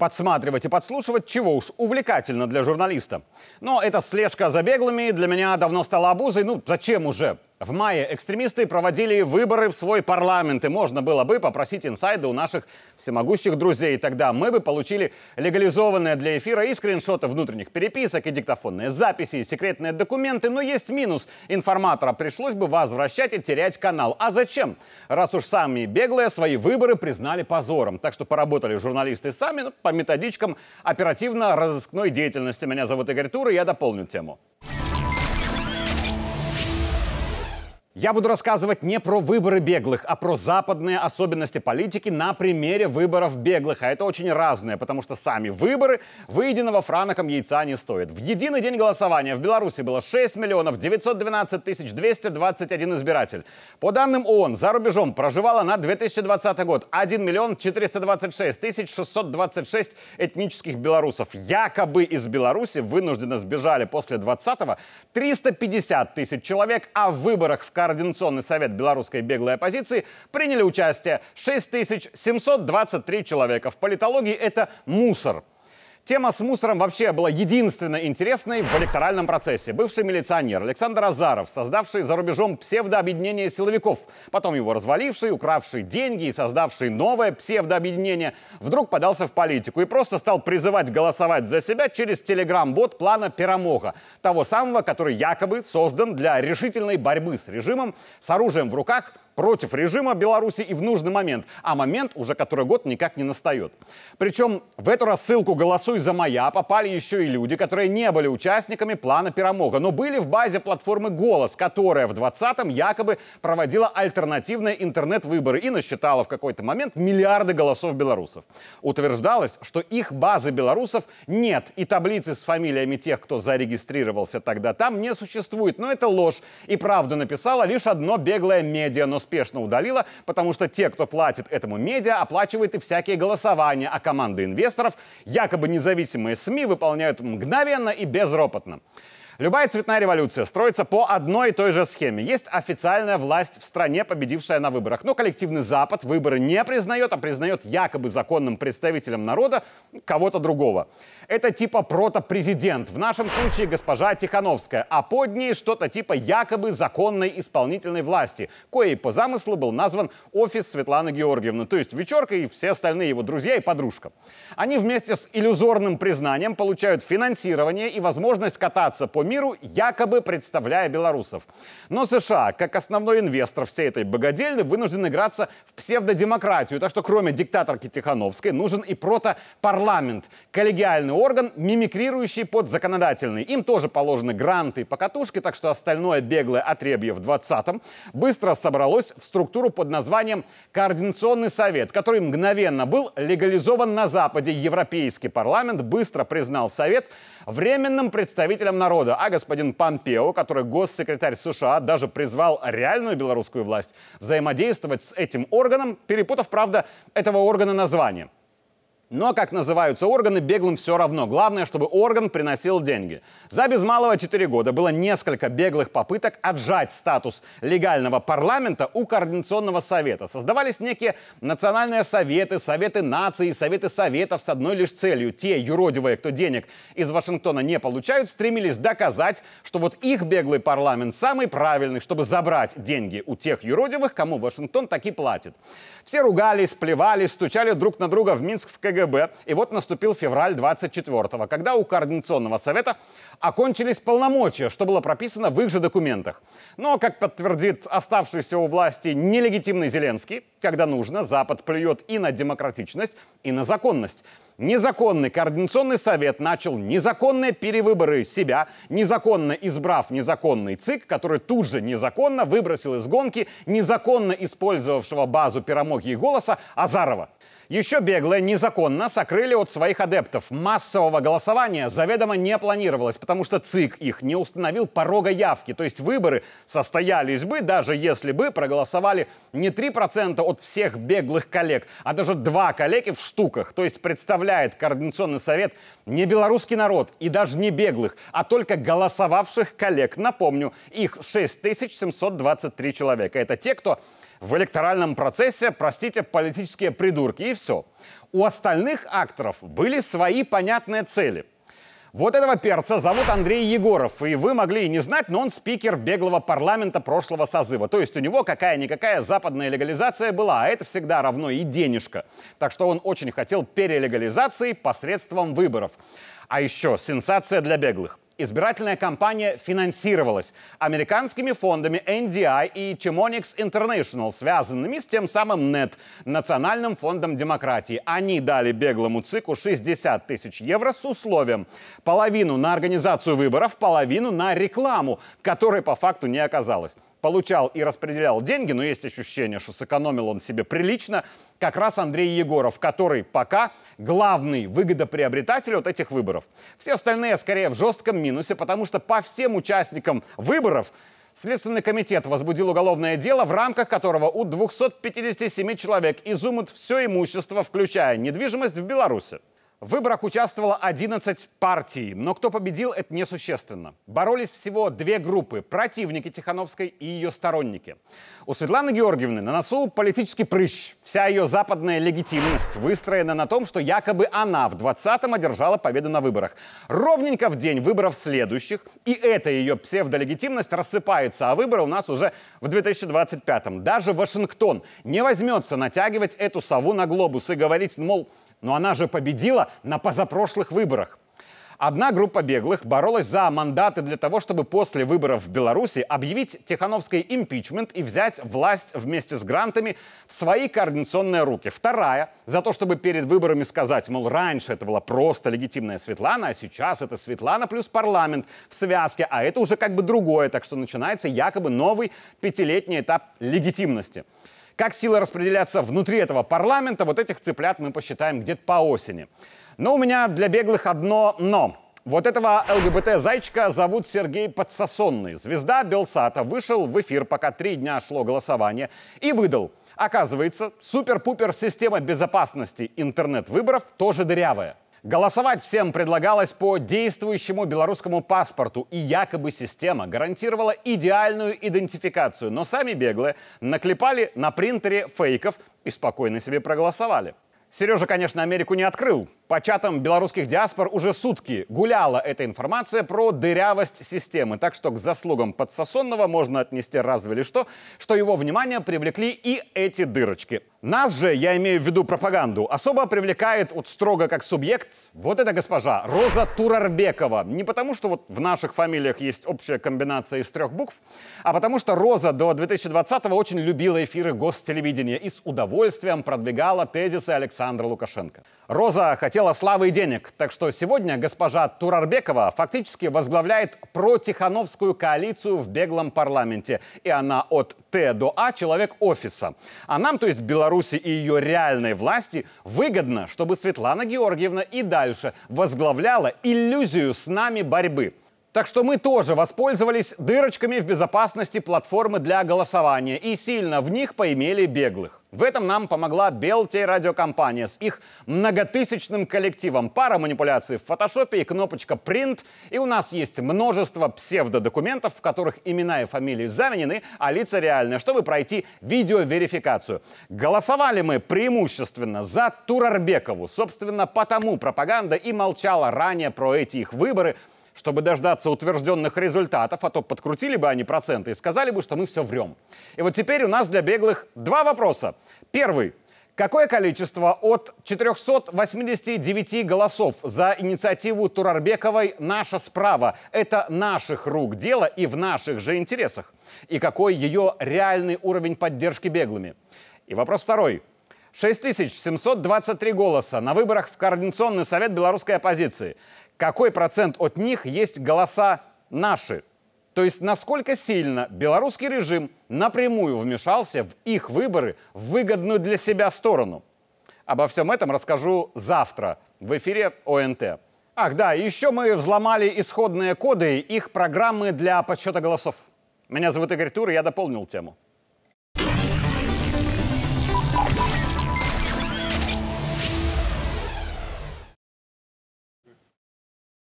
Подсматривать и подслушивать чего уж увлекательно для журналиста. Но эта слежка за беглыми для меня давно стала обузой. Ну, зачем уже? В мае экстремисты проводили выборы в свой парламент, и можно было бы попросить инсайда у наших всемогущих друзей. Тогда мы бы получили легализованное для эфира и скриншоты внутренних переписок, и диктофонные записи, и секретные документы. Но есть минус. Информатора пришлось бы возвращать и терять канал. А зачем? Раз уж сами беглые свои выборы признали позором. Так что поработали журналисты сами ну, по методичкам оперативно-розыскной деятельности. Меня зовут Игорь Тур, и я дополню тему. Я буду рассказывать не про выборы беглых, а про западные особенности политики на примере выборов беглых. А это очень разное, потому что сами выборы выеденного франоком яйца не стоят. В единый день голосования в Беларуси было 6 миллионов 912 тысяч 221 избиратель. По данным ООН, за рубежом проживало на 2020 год 1 миллион 426 тысяч 626 этнических белорусов. Якобы из Беларуси вынужденно сбежали после 20-го 350 тысяч человек, а в выборах в Карабахе Координационный совет белорусской беглой оппозиции приняли участие 6723 человека. В политологии это мусор – Тема с мусором вообще была единственной интересной в электоральном процессе. Бывший милиционер Александр Азаров, создавший за рубежом псевдообъединение силовиков, потом его разваливший, укравший деньги и создавший новое псевдообъединение, вдруг подался в политику и просто стал призывать голосовать за себя через телеграм-бот плана Перамоха, того самого, который якобы создан для решительной борьбы с режимом, с оружием в руках против режима Беларуси и в нужный момент. А момент уже который год никак не настает. Причем в эту рассылку голосов Кассу из-за моя попали еще и люди, которые не были участниками плана Пирамога, но были в базе платформы «Голос», которая в 20-м якобы проводила альтернативные интернет-выборы и насчитала в какой-то момент миллиарды голосов белорусов. Утверждалось, что их базы белорусов нет, и таблицы с фамилиями тех, кто зарегистрировался тогда там, не существует. Но это ложь. И правду написала лишь одно беглое медиа, но спешно удалила, потому что те, кто платит этому медиа, оплачивает и всякие голосования, а команды инвесторов якобы не независимые СМИ выполняют мгновенно и безропотно. Любая цветная революция строится по одной и той же схеме. Есть официальная власть в стране, победившая на выборах. Но коллективный Запад выборы не признает, а признает якобы законным представителем народа кого-то другого. Это типа протопрезидент. В нашем случае госпожа Тихановская. А под ней что-то типа якобы законной исполнительной власти, коей по замыслу был назван офис Светланы Георгиевны. То есть Вечерка и все остальные его друзья и подружка. Они вместе с иллюзорным признанием получают финансирование и возможность кататься по миру, якобы представляя белорусов. Но США, как основной инвестор всей этой богадельны, вынужден играться в псевдодемократию. Так что кроме диктаторки Тихановской нужен и протопарламент, коллегиальный орган, мимикрирующий под законодательный. Им тоже положены гранты и покатушки, так что остальное беглое отребье в 20-м быстро собралось в структуру под названием Координационный совет, который мгновенно был легализован на Западе. Европейский парламент быстро признал совет временным представителем народа, а господин Помпео, который госсекретарь США, даже призвал реальную белорусскую власть взаимодействовать с этим органом, перепутав, правда, этого органа название – но как называются органы, беглым все равно. Главное, чтобы орган приносил деньги. За без малого 4 года было несколько беглых попыток отжать статус легального парламента у Координационного совета. Создавались некие национальные советы, советы наций, советы советов с одной лишь целью. Те юродивые, кто денег из Вашингтона не получают, стремились доказать, что вот их беглый парламент самый правильный, чтобы забрать деньги у тех юродивых, кому Вашингтон таки платит. Все ругались, плевались, стучали друг на друга в Минск в КГБ КГБ. И вот наступил февраль 24-го, когда у Координационного совета окончились полномочия, что было прописано в их же документах. Но, как подтвердит оставшийся у власти нелегитимный Зеленский, когда нужно, Запад плюет и на демократичность, и на законность. Незаконный Координационный совет начал незаконные перевыборы себя, незаконно избрав незаконный ЦИК, который тут же незаконно выбросил из гонки незаконно использовавшего базу пиромохи и голоса Азарова. Еще беглые незаконно сокрыли от своих адептов. Массового голосования заведомо не планировалось, потому что ЦИК их не установил порога явки. То есть выборы состоялись бы, даже если бы проголосовали не 3% от всех беглых коллег, а даже два коллеги в штуках. То есть представляя представляет Координационный совет не белорусский народ и даже не беглых, а только голосовавших коллег. Напомню, их 6723 человека. Это те, кто в электоральном процессе, простите, политические придурки, и все. У остальных акторов были свои понятные цели – вот этого перца зовут Андрей Егоров, и вы могли и не знать, но он спикер беглого парламента прошлого созыва. То есть у него какая-никакая западная легализация была, а это всегда равно и денежка. Так что он очень хотел перелегализации посредством выборов. А еще сенсация для беглых – избирательная кампания финансировалась американскими фондами NDI и Chemonix International, связанными с тем самым NET, Национальным фондом демократии. Они дали беглому ЦИКу 60 тысяч евро с условием половину на организацию выборов, половину на рекламу, которой по факту не оказалось получал и распределял деньги, но есть ощущение, что сэкономил он себе прилично, как раз Андрей Егоров, который пока главный выгодоприобретатель вот этих выборов. Все остальные скорее в жестком минусе, потому что по всем участникам выборов Следственный комитет возбудил уголовное дело, в рамках которого у 257 человек изумут все имущество, включая недвижимость в Беларуси. В выборах участвовало 11 партий, но кто победил, это несущественно. Боролись всего две группы – противники Тихановской и ее сторонники. У Светланы Георгиевны на носу политический прыщ. Вся ее западная легитимность выстроена на том, что якобы она в 20-м одержала победу на выборах. Ровненько в день выборов следующих, и эта ее псевдолегитимность рассыпается, а выборы у нас уже в 2025-м. Даже Вашингтон не возьмется натягивать эту сову на глобус и говорить, мол, но она же победила на позапрошлых выборах. Одна группа беглых боролась за мандаты для того, чтобы после выборов в Беларуси объявить Тихановской импичмент и взять власть вместе с грантами в свои координационные руки. Вторая – за то, чтобы перед выборами сказать, мол, раньше это была просто легитимная Светлана, а сейчас это Светлана плюс парламент в связке, а это уже как бы другое, так что начинается якобы новый пятилетний этап легитимности. Как силы распределятся внутри этого парламента, вот этих цыплят мы посчитаем где-то по осени. Но у меня для беглых одно «но». Вот этого ЛГБТ-зайчика зовут Сергей Подсосонный. Звезда Белсата вышел в эфир, пока три дня шло голосование, и выдал. Оказывается, супер-пупер система безопасности интернет-выборов тоже дырявая. Голосовать всем предлагалось по действующему белорусскому паспорту, и якобы система гарантировала идеальную идентификацию, но сами беглые наклепали на принтере фейков и спокойно себе проголосовали. Сережа, конечно, Америку не открыл, по чатам белорусских диаспор уже сутки гуляла эта информация про дырявость системы. Так что к заслугам подсосонного можно отнести разве ли что, что его внимание привлекли и эти дырочки. Нас же, я имею в виду пропаганду, особо привлекает вот строго как субъект вот эта госпожа Роза Турарбекова. Не потому, что вот в наших фамилиях есть общая комбинация из трех букв, а потому что Роза до 2020-го очень любила эфиры гостелевидения и с удовольствием продвигала тезисы Александра Лукашенко. Роза хотела хотела славы и денег. Так что сегодня госпожа Турарбекова фактически возглавляет протихановскую коалицию в беглом парламенте. И она от Т до А человек офиса. А нам, то есть Беларуси и ее реальной власти, выгодно, чтобы Светлана Георгиевна и дальше возглавляла иллюзию с нами борьбы. Так что мы тоже воспользовались дырочками в безопасности платформы для голосования и сильно в них поимели беглых. В этом нам помогла Белтей радиокомпания с их многотысячным коллективом. Пара манипуляций в фотошопе и кнопочка «Print». И у нас есть множество псевдодокументов, в которых имена и фамилии заменены, а лица реальные, чтобы пройти видеоверификацию. Голосовали мы преимущественно за Турарбекову. Собственно, потому пропаганда и молчала ранее про эти их выборы – чтобы дождаться утвержденных результатов, а то подкрутили бы они проценты и сказали бы, что мы все врем. И вот теперь у нас для беглых два вопроса. Первый. Какое количество от 489 голосов за инициативу Турарбековой «Наша справа» — это наших рук дело и в наших же интересах? И какой ее реальный уровень поддержки беглыми? И вопрос второй. 6723 голоса на выборах в Координационный совет белорусской оппозиции. Какой процент от них есть голоса «наши»? То есть насколько сильно белорусский режим напрямую вмешался в их выборы в выгодную для себя сторону? Обо всем этом расскажу завтра в эфире ОНТ. Ах да, еще мы взломали исходные коды их программы для подсчета голосов. Меня зовут Игорь Тур, и я дополнил тему.